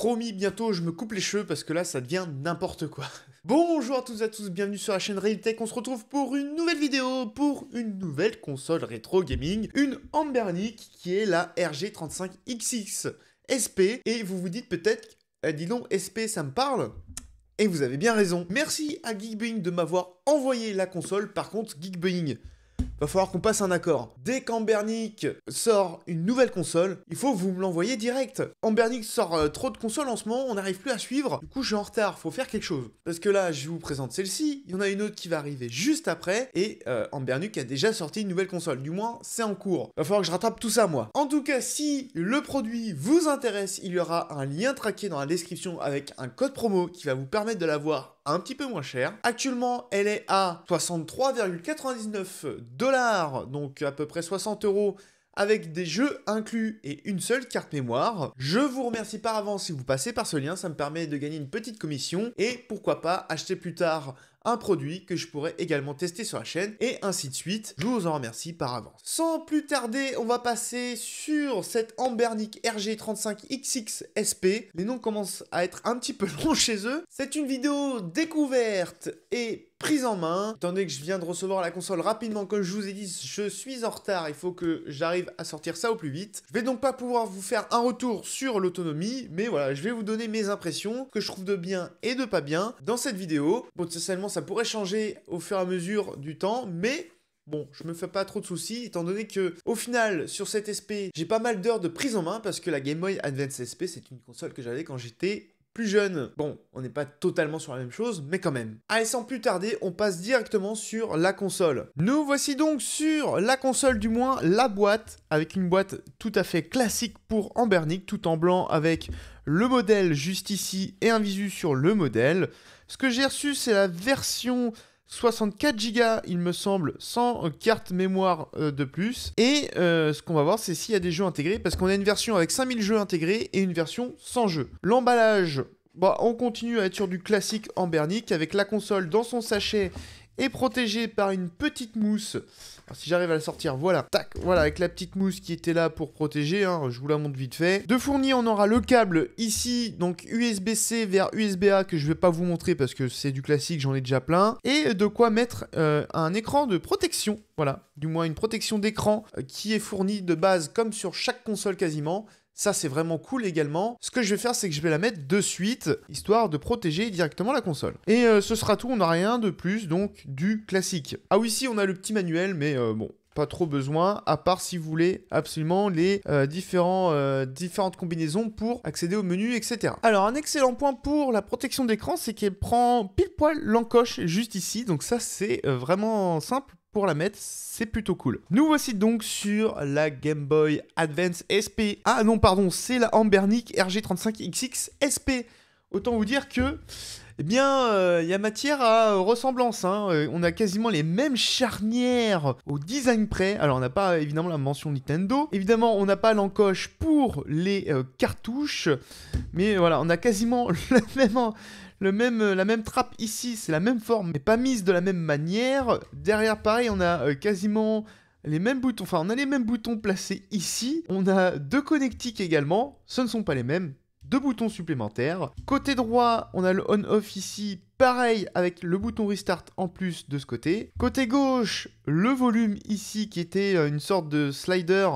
Promis, bientôt je me coupe les cheveux parce que là ça devient n'importe quoi. Bonjour à tous et à tous, bienvenue sur la chaîne Realtech, on se retrouve pour une nouvelle vidéo, pour une nouvelle console rétro gaming, une Ambernic qui est la RG35XX SP, et vous vous dites peut-être, eh, dis donc SP ça me parle Et vous avez bien raison. Merci à Geekbuying de m'avoir envoyé la console, par contre Geekbuying va falloir qu'on passe un accord. Dès qu'Ambernic sort une nouvelle console, il faut vous me l'envoyez direct. Ambernic sort euh, trop de consoles en ce moment, on n'arrive plus à suivre. Du coup, je suis en retard, faut faire quelque chose. Parce que là, je vous présente celle-ci, il y en a une autre qui va arriver juste après, et euh, Ambernic a déjà sorti une nouvelle console. Du moins, c'est en cours. Va falloir que je rattrape tout ça, moi. En tout cas, si le produit vous intéresse, il y aura un lien traqué dans la description avec un code promo qui va vous permettre de l'avoir un petit peu moins cher. Actuellement, elle est à 63,99 dollars, donc à peu près 60 euros avec des jeux inclus et une seule carte mémoire. Je vous remercie par avance si vous passez par ce lien, ça me permet de gagner une petite commission et pourquoi pas acheter plus tard un produit que je pourrais également tester sur la chaîne et ainsi de suite. Je vous en remercie par avance. Sans plus tarder, on va passer sur cette Ambernic rg 35 SP. Les noms commencent à être un petit peu longs chez eux. C'est une vidéo découverte et prise en main. Étant donné que je viens de recevoir la console rapidement, comme je vous ai dit, je suis en retard, il faut que j'arrive à sortir ça au plus vite. Je vais donc pas pouvoir vous faire un retour sur l'autonomie, mais voilà, je vais vous donner mes impressions, que je trouve de bien et de pas bien dans cette vidéo. Potentiellement, ça pourrait changer au fur et à mesure du temps, mais Bon, je me fais pas trop de soucis, étant donné que, au final, sur cette SP, j'ai pas mal d'heures de prise en main, parce que la Game Boy Advance SP, c'est une console que j'avais quand j'étais jeune. Bon, on n'est pas totalement sur la même chose, mais quand même. Allez, ah, sans plus tarder, on passe directement sur la console. Nous voici donc sur la console, du moins la boîte, avec une boîte tout à fait classique pour Ambernic, tout en blanc, avec le modèle juste ici et un visu sur le modèle. Ce que j'ai reçu, c'est la version 64 go il me semble, sans carte mémoire euh, de plus. Et euh, ce qu'on va voir, c'est s'il y a des jeux intégrés, parce qu'on a une version avec 5000 jeux intégrés et une version sans jeu. L'emballage, bah, on continue à être sur du classique en bernique, avec la console dans son sachet et protégé par une petite mousse. Alors, si j'arrive à la sortir, voilà, tac, voilà, avec la petite mousse qui était là pour protéger, hein, je vous la montre vite fait. De fourni, on aura le câble ici, donc USB-C vers USB-A que je vais pas vous montrer parce que c'est du classique, j'en ai déjà plein. Et de quoi mettre euh, un écran de protection, voilà, du moins une protection d'écran euh, qui est fournie de base comme sur chaque console quasiment. Ça, c'est vraiment cool également. Ce que je vais faire, c'est que je vais la mettre de suite, histoire de protéger directement la console. Et euh, ce sera tout, on n'a rien de plus, donc du classique. Ah oui, ici, on a le petit manuel, mais euh, bon, pas trop besoin, à part si vous voulez absolument les euh, différents, différentes combinaisons pour accéder au menu, etc. Alors, un excellent point pour la protection d'écran, c'est qu'elle prend pile poil l'encoche juste ici, donc ça c'est vraiment simple pour la mettre, c'est plutôt cool. Nous voici donc sur la Game Boy Advance SP. Ah non, pardon, c'est la Ambernic RG35XX SP. Autant vous dire que eh bien, euh, il y a matière à euh, ressemblance. Hein. Euh, on a quasiment les mêmes charnières au design près. Alors, on n'a pas évidemment la mention Nintendo. Évidemment, on n'a pas l'encoche pour les cartouches. Mais voilà, on a quasiment même, le même, la même trappe ici. C'est la même forme, mais pas mise de la même manière. Derrière, pareil, on a quasiment les mêmes boutons. Enfin, on a les mêmes boutons placés ici. On a deux connectiques également. Ce ne sont pas les mêmes deux boutons supplémentaires. Côté droit, on a le on-off ici, pareil avec le bouton restart en plus de ce côté. Côté gauche, le volume ici qui était euh, une sorte de slider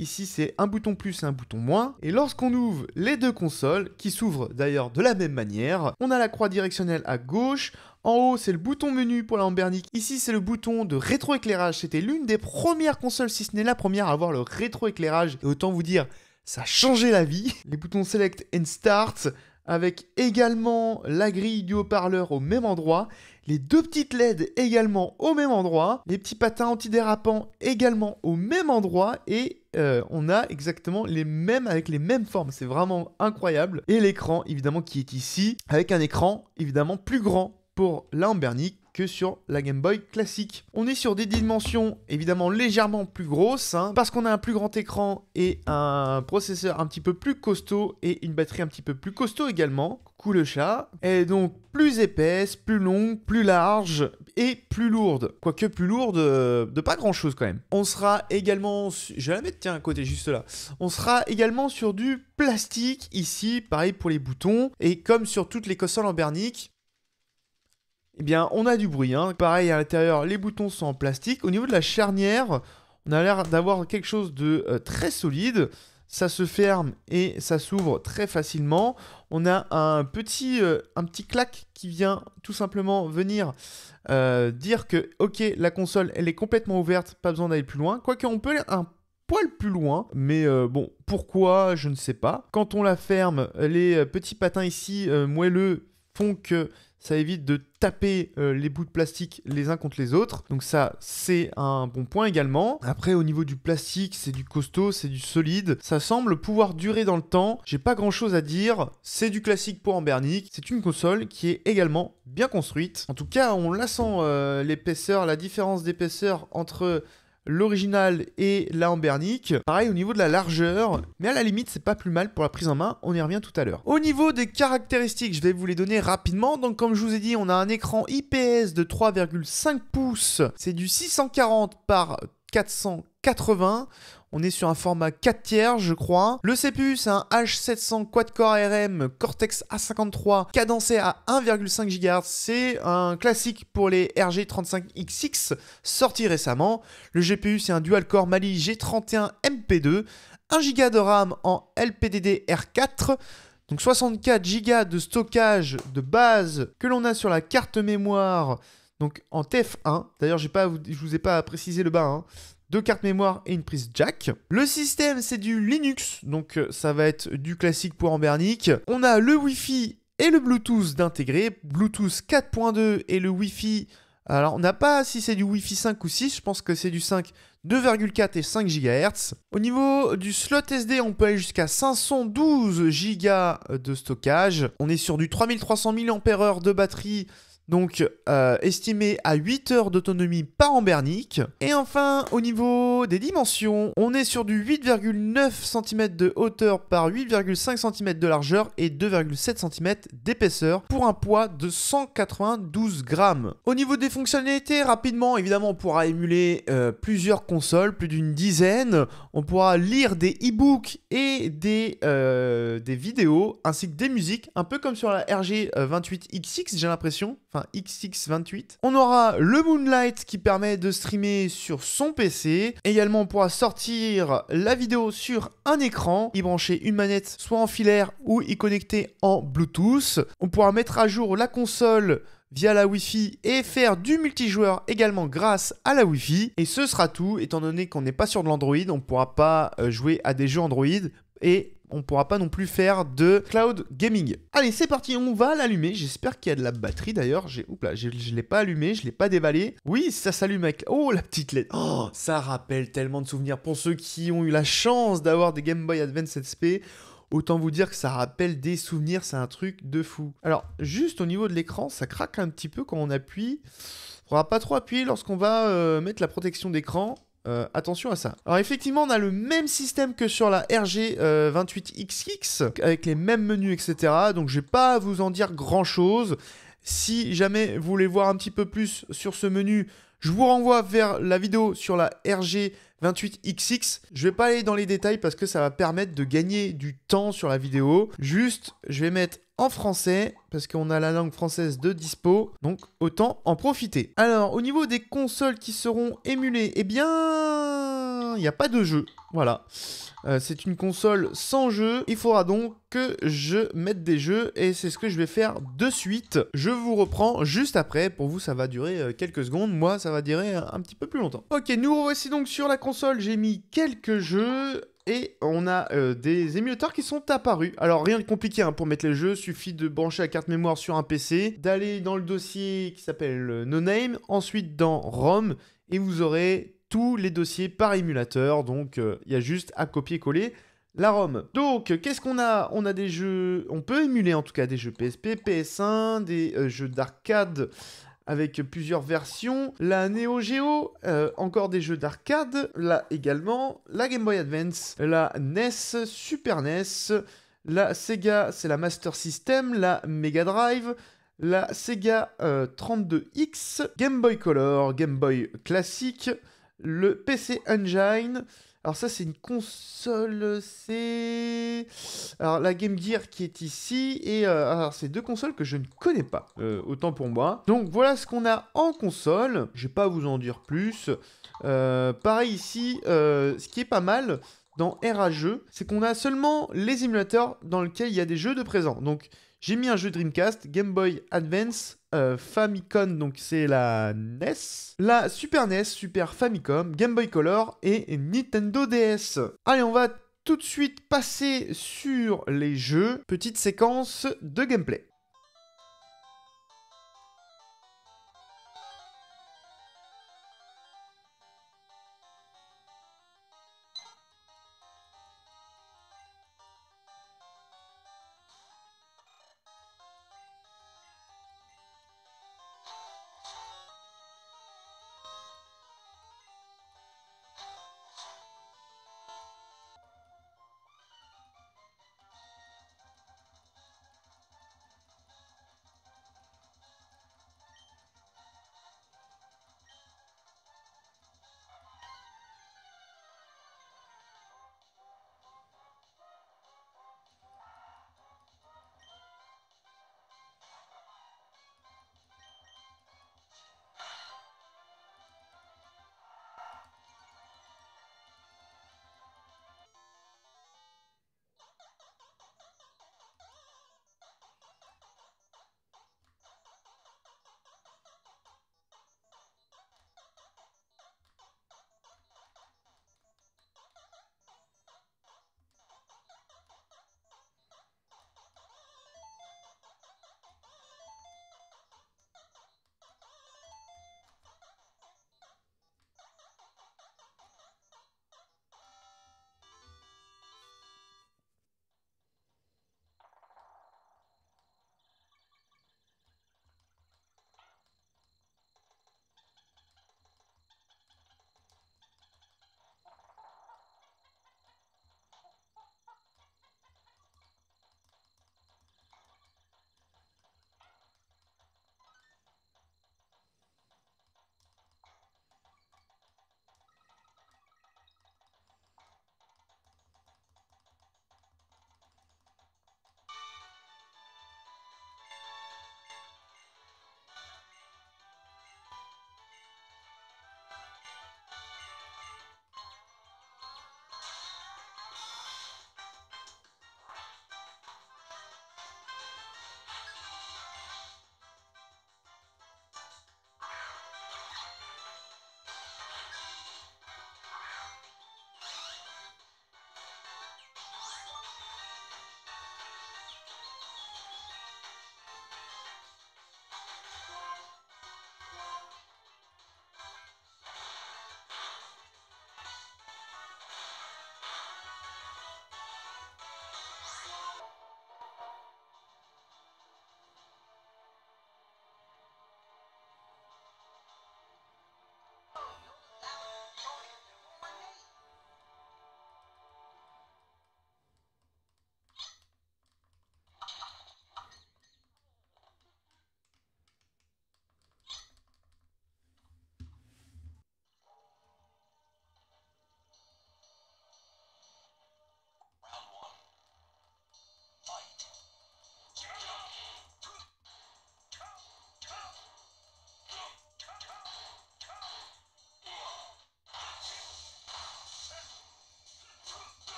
Ici, c'est un bouton plus un bouton moins. Et lorsqu'on ouvre les deux consoles, qui s'ouvrent d'ailleurs de la même manière, on a la croix directionnelle à gauche. En haut, c'est le bouton menu pour la lambernique. Ici, c'est le bouton de rétroéclairage. C'était l'une des premières consoles, si ce n'est la première, à avoir le rétroéclairage. Et autant vous dire ça a changé la vie. Les boutons Select and Start, avec également la grille du haut-parleur au même endroit, les deux petites LED également au même endroit, les petits patins antidérapants également au même endroit, et euh, on a exactement les mêmes avec les mêmes formes, c'est vraiment incroyable. Et l'écran évidemment qui est ici, avec un écran évidemment plus grand pour la que sur la Game Boy classique. On est sur des dimensions évidemment légèrement plus grosses, hein, parce qu'on a un plus grand écran et un processeur un petit peu plus costaud et une batterie un petit peu plus costaud également. coup le chat. Et donc plus épaisse, plus longue, plus large et plus lourde. Quoique plus lourde euh, de pas grand chose quand même. On sera également... Je la mettre tiens à côté juste là. On sera également sur du plastique ici, pareil pour les boutons. Et comme sur toutes les consoles en bernique, eh bien, on a du bruit. Hein. Pareil, à l'intérieur, les boutons sont en plastique. Au niveau de la charnière, on a l'air d'avoir quelque chose de euh, très solide. Ça se ferme et ça s'ouvre très facilement. On a un petit, euh, un petit clac qui vient tout simplement venir euh, dire que, ok, la console, elle est complètement ouverte, pas besoin d'aller plus loin. Quoique, on peut aller un poil plus loin, mais bon, pourquoi, je ne sais pas. Quand on la ferme, les petits patins ici moelleux que ça évite de taper euh, les bouts de plastique les uns contre les autres. Donc ça, c'est un bon point également. Après, au niveau du plastique, c'est du costaud, c'est du solide. Ça semble pouvoir durer dans le temps. J'ai pas grand-chose à dire. C'est du classique pour Ambernic. C'est une console qui est également bien construite. En tout cas, on la sent euh, l'épaisseur, la différence d'épaisseur entre l'original et la Pareil au niveau de la largeur, mais à la limite c'est pas plus mal pour la prise en main, on y revient tout à l'heure. Au niveau des caractéristiques, je vais vous les donner rapidement. Donc comme je vous ai dit, on a un écran IPS de 3,5 pouces, c'est du 640 par 440 on est sur un format 4 tiers, je crois. Le CPU, c'est un H700 quad-core RM Cortex A53 cadencé à 1,5 GHz. C'est un classique pour les RG35XX sorti récemment. Le GPU, c'est un dual-core Mali G31 MP2. 1 Go de RAM en LPDDR4. Donc 64 Go de stockage de base que l'on a sur la carte mémoire donc en TF1. D'ailleurs, je ne vous ai pas précisé le bas. Hein deux cartes mémoire et une prise jack. Le système, c'est du Linux, donc euh, ça va être du classique pour Ambernic. On a le Wi-Fi et le Bluetooth d'intégrer, Bluetooth 4.2 et le Wi-Fi. Alors, on n'a pas si c'est du Wi-Fi 5 ou 6, je pense que c'est du 5, 2,4 et 5 GHz. Au niveau du slot SD, on peut aller jusqu'à 512 Go de stockage. On est sur du 3300 mAh de batterie donc euh, estimé à 8 heures d'autonomie par bernique. Et enfin, au niveau des dimensions, on est sur du 8,9 cm de hauteur par 8,5 cm de largeur et 2,7 cm d'épaisseur pour un poids de 192 grammes. Au niveau des fonctionnalités, rapidement, évidemment, on pourra émuler euh, plusieurs consoles, plus d'une dizaine. On pourra lire des e-books et des, euh, des vidéos, ainsi que des musiques, un peu comme sur la RG28XX, j'ai l'impression enfin XX28. On aura le Moonlight qui permet de streamer sur son PC. Également, on pourra sortir la vidéo sur un écran, y brancher une manette soit en filaire ou y connecter en Bluetooth. On pourra mettre à jour la console via la Wi-Fi et faire du multijoueur également grâce à la Wi-Fi. Et ce sera tout, étant donné qu'on n'est pas sur de l'Android, on ne pourra pas euh, jouer à des jeux Android. Et on pourra pas non plus faire de cloud gaming. Allez, c'est parti, on va l'allumer. J'espère qu'il y a de la batterie d'ailleurs. J'ai, là, je, ne l'ai pas allumé, je l'ai pas déballé. Oui, ça s'allume avec. Oh, la petite LED. Oh, ça rappelle tellement de souvenirs pour ceux qui ont eu la chance d'avoir des Game Boy Advance SP. Autant vous dire que ça rappelle des souvenirs, c'est un truc de fou. Alors, juste au niveau de l'écran, ça craque un petit peu quand on appuie. On ne pourra pas trop appuyer lorsqu'on va euh, mettre la protection d'écran. Euh, attention à ça. Alors effectivement, on a le même système que sur la RG28XX, euh, avec les mêmes menus, etc. Donc je ne vais pas vous en dire grand-chose. Si jamais vous voulez voir un petit peu plus sur ce menu, je vous renvoie vers la vidéo sur la RG28 28XX. Je vais pas aller dans les détails parce que ça va permettre de gagner du temps sur la vidéo. Juste, je vais mettre en français parce qu'on a la langue française de dispo, donc autant en profiter. Alors, au niveau des consoles qui seront émulées, eh bien, il n'y a pas de jeu. Voilà. Euh, c'est une console sans jeu. Il faudra donc que je mette des jeux et c'est ce que je vais faire de suite. Je vous reprends juste après. Pour vous, ça va durer euh, quelques secondes. Moi, ça va durer un petit peu plus longtemps. Ok, nous voici donc sur la console. J'ai mis quelques jeux et on a euh, des émulateurs qui sont apparus. Alors rien de compliqué hein. pour mettre les jeux, suffit de brancher la carte mémoire sur un PC, d'aller dans le dossier qui s'appelle NoName, No Name, ensuite dans ROM, et vous aurez tous les dossiers par émulateur, donc euh, il y a juste à copier-coller la ROM. Donc, euh, qu'est-ce qu'on a On a des jeux, on peut émuler en tout cas des jeux PSP, PS1, des euh, jeux d'arcade avec plusieurs versions, la Neo Geo, encore des jeux d'arcade, là également, la Game Boy Advance, la NES, Super NES, la Sega, c'est la Master System, la Mega Drive, la Sega 32X, Game Boy Color, Game Boy Classique, le PC Engine. Alors ça c'est une console, c'est... Alors la Game Gear qui est ici, et euh, alors c'est deux consoles que je ne connais pas, euh, autant pour moi. Donc voilà ce qu'on a en console, je vais pas vous en dire plus. Euh, pareil ici, ce qui est pas mal dans RA c'est qu'on a seulement les émulateurs dans lesquels il y a des jeux de présent. Donc j'ai mis un jeu Dreamcast, Game Boy Advance, euh, Famicom, donc c'est la NES, la Super NES, Super Famicom, Game Boy Color et Nintendo DS. Allez, on va tout de suite passer sur les jeux. Petite séquence de gameplay.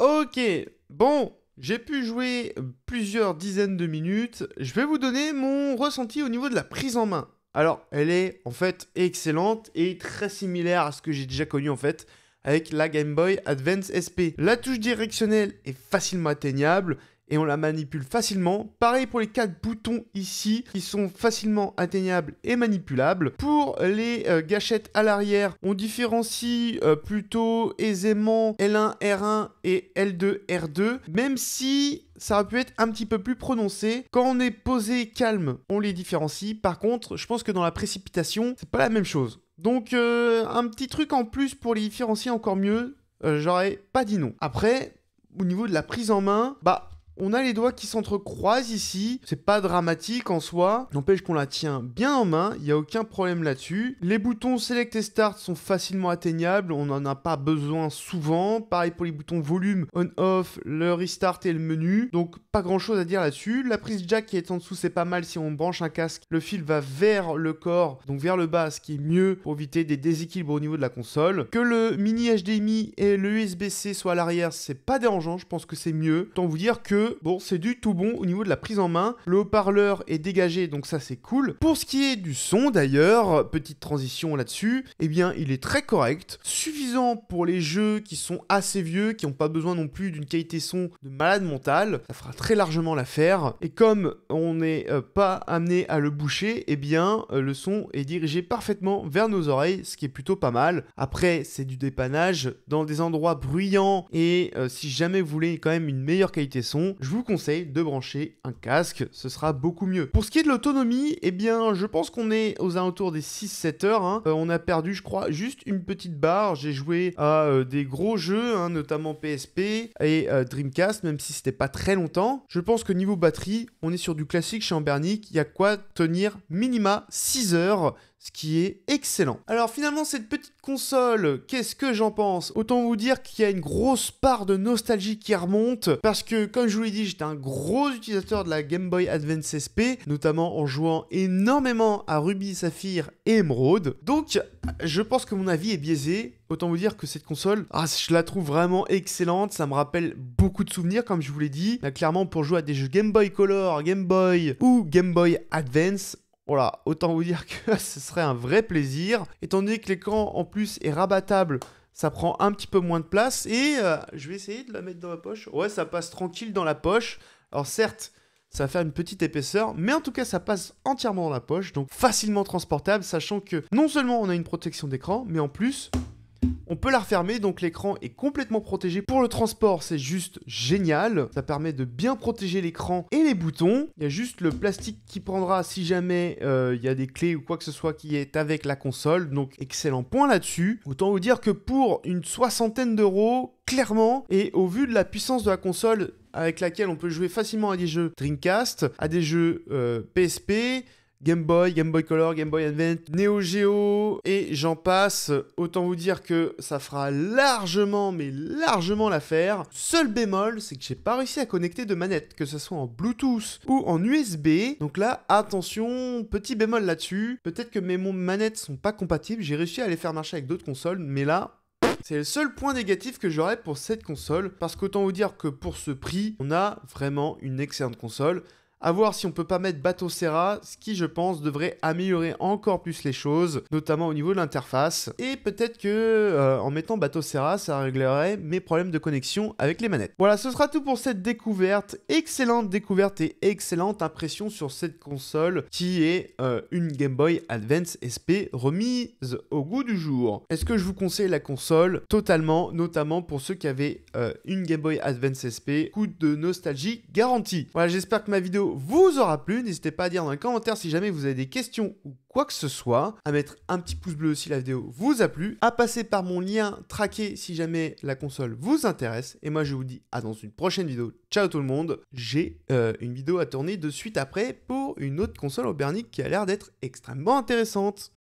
Ok, bon, j'ai pu jouer plusieurs dizaines de minutes. Je vais vous donner mon ressenti au niveau de la prise en main. Alors, elle est en fait excellente et très similaire à ce que j'ai déjà connu en fait avec la Game Boy Advance SP. La touche directionnelle est facilement atteignable et on la manipule facilement. Pareil pour les quatre boutons ici qui sont facilement atteignables et manipulables. Pour les euh, gâchettes à l'arrière, on différencie euh, plutôt aisément L1, R1 et L2, R2, même si ça aurait pu être un petit peu plus prononcé. Quand on est posé calme, on les différencie. Par contre, je pense que dans la précipitation, c'est pas la même chose. Donc euh, un petit truc en plus pour les différencier encore mieux, j'aurais pas dit non. Après, au niveau de la prise en main, bah on a les doigts qui s'entrecroisent ici, c'est pas dramatique en soi, n'empêche qu'on la tient bien en main, il n'y a aucun problème là-dessus. Les boutons Select et Start sont facilement atteignables, on n'en a pas besoin souvent. Pareil pour les boutons Volume, On-Off, le Restart et le menu, donc pas grand chose à dire là-dessus. La prise jack qui est en dessous, c'est pas mal si on branche un casque, le fil va vers le corps, donc vers le bas, ce qui est mieux pour éviter des déséquilibres au niveau de la console. Que le mini HDMI et le USB-C soient à l'arrière, c'est pas dérangeant, je pense que c'est mieux. Tant vous dire que bon, c'est du tout bon au niveau de la prise en main. Le haut-parleur est dégagé, donc ça c'est cool. Pour ce qui est du son d'ailleurs, petite transition là-dessus, eh bien il est très correct, suffisant pour les jeux qui sont assez vieux, qui n'ont pas besoin non plus d'une qualité son de malade mentale. Ça fera très largement l'affaire. Et comme on n'est euh, pas amené à le boucher, eh bien euh, le son est dirigé parfaitement vers nos oreilles, ce qui est plutôt pas mal. Après, c'est du dépannage dans des endroits bruyants et euh, si jamais vous voulez quand même une meilleure qualité son, je vous conseille de brancher un casque, ce sera beaucoup mieux. Pour ce qui est de l'autonomie, eh bien, je pense qu'on est aux alentours des 6-7 heures. Hein. Euh, on a perdu, je crois, juste une petite barre. J'ai joué à euh, des gros jeux, hein, notamment PSP et euh, Dreamcast, même si c'était pas très longtemps. Je pense que niveau batterie, on est sur du classique chez Ambernic. Il y a quoi tenir minima 6 heures ce qui est excellent. Alors finalement, cette petite console, qu'est-ce que j'en pense Autant vous dire qu'il y a une grosse part de nostalgie qui remonte, parce que comme je vous l'ai dit, j'étais un gros utilisateur de la Game Boy Advance SP, notamment en jouant énormément à Ruby, Saphir et Emerald. Donc, je pense que mon avis est biaisé, Autant vous dire que cette console, ah, je la trouve vraiment excellente. Ça me rappelle beaucoup de souvenirs, comme je vous l'ai dit. Bah, clairement, pour jouer à des jeux Game Boy Color, Game Boy ou Game Boy Advance, voilà, autant vous dire que ce serait un vrai plaisir. Étant donné que l'écran en plus est rabattable, ça prend un petit peu moins de place. Et euh, je vais essayer de la mettre dans la poche. Ouais, ça passe tranquille dans la poche. Alors certes, ça va faire une petite épaisseur, mais en tout cas ça passe entièrement dans la poche, donc facilement transportable, sachant que non seulement on a une protection d'écran, mais en plus on peut la refermer, donc l'écran est complètement protégé. Pour le transport, c'est juste génial. Ça permet de bien protéger l'écran et les boutons. Il y a juste le plastique qui prendra si jamais euh, il y a des clés ou quoi que ce soit qui est avec la console. Donc excellent point là-dessus. Autant vous dire que pour une soixantaine d'euros, clairement, et au vu de la puissance de la console avec laquelle on peut jouer facilement à des jeux Dreamcast, à des jeux PSP, euh, Game Boy, Game Boy Color, Game Boy Advance, Neo Geo et j'en passe. Autant vous dire que ça fera largement, mais largement l'affaire. Seul bémol, c'est que j'ai pas réussi à connecter de manette, que ce soit en Bluetooth ou en USB. Donc là, attention, petit bémol là-dessus. Peut-être que mes manettes sont pas compatibles. J'ai réussi à les faire marcher avec d'autres consoles, mais là, c'est le seul point négatif que j'aurais pour cette console, parce qu'autant vous dire que pour ce prix, on a vraiment une excellente console à voir si on peut pas mettre Bateau Serra, ce qui je pense devrait améliorer encore plus les choses, notamment au niveau de l'interface. Et peut-être que euh, en mettant Bateau Serra, ça réglerait mes problèmes de connexion avec les manettes. Voilà, ce sera tout pour cette découverte. Excellente découverte et excellente impression sur cette console qui est euh, une Game Boy Advance SP remise au goût du jour. Est-ce que je vous conseille la console Totalement, notamment pour ceux qui avaient euh, une Game Boy Advance SP. Coup de nostalgie garanti. Voilà, j'espère que ma vidéo vous aura plu. N'hésitez pas à dire dans les commentaires si jamais vous avez des questions ou quoi que ce soit, à mettre un petit pouce bleu si la vidéo vous a plu, à passer par mon lien traqué si jamais la console vous intéresse. Et moi, je vous dis à dans une prochaine vidéo. Ciao tout le monde. J'ai euh, une vidéo à tourner de suite après pour une autre console au Bernic qui a l'air d'être extrêmement intéressante.